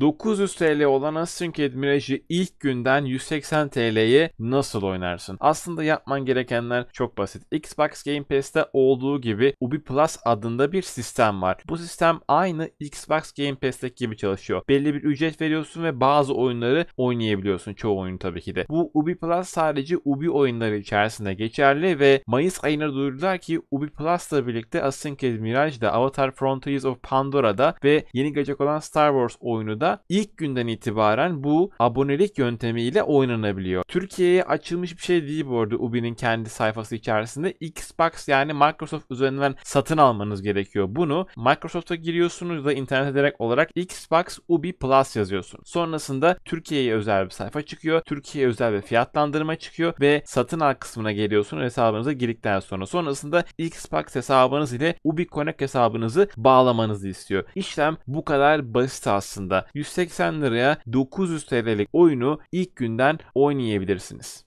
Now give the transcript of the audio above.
900 TL olan Assync Mirage'i ilk günden 180 TL'ye nasıl oynarsın? Aslında yapman gerekenler çok basit. Xbox Game Pass'te olduğu gibi Ubi Plus adında bir sistem var. Bu sistem aynı Xbox Game Pass'teki gibi çalışıyor. Belli bir ücret veriyorsun ve bazı oyunları oynayabiliyorsun. Çoğu oyun tabii ki de. Bu Ubi Plus sadece Ubi oyunları içerisinde geçerli ve Mayıs ayına duyurdular ki Ubi Plus'la birlikte Assassin's Creed Mirage'da, Avatar Frontiers of Pandora'da ve yeni gelecek olan Star Wars oyunu da aslında ilk günden itibaren bu abonelik yöntemiyle oynanabiliyor. Türkiye'ye açılmış bir şey değil bu arada Ubi'nin kendi sayfası içerisinde. Xbox yani Microsoft üzerinden satın almanız gerekiyor. Bunu Microsoft'a giriyorsunuz da internet ederek olarak Xbox Ubi Plus yazıyorsunuz. Sonrasında Türkiye'ye özel bir sayfa çıkıyor. Türkiye'ye özel bir fiyatlandırma çıkıyor ve satın al kısmına geliyorsunuz hesabınıza girdikten sonra. Sonrasında Xbox hesabınız ile Ubi Connect hesabınızı bağlamanızı istiyor. İşlem bu kadar basit aslında. 180 liraya 900 TL'lik oyunu ilk günden oynayabilirsiniz.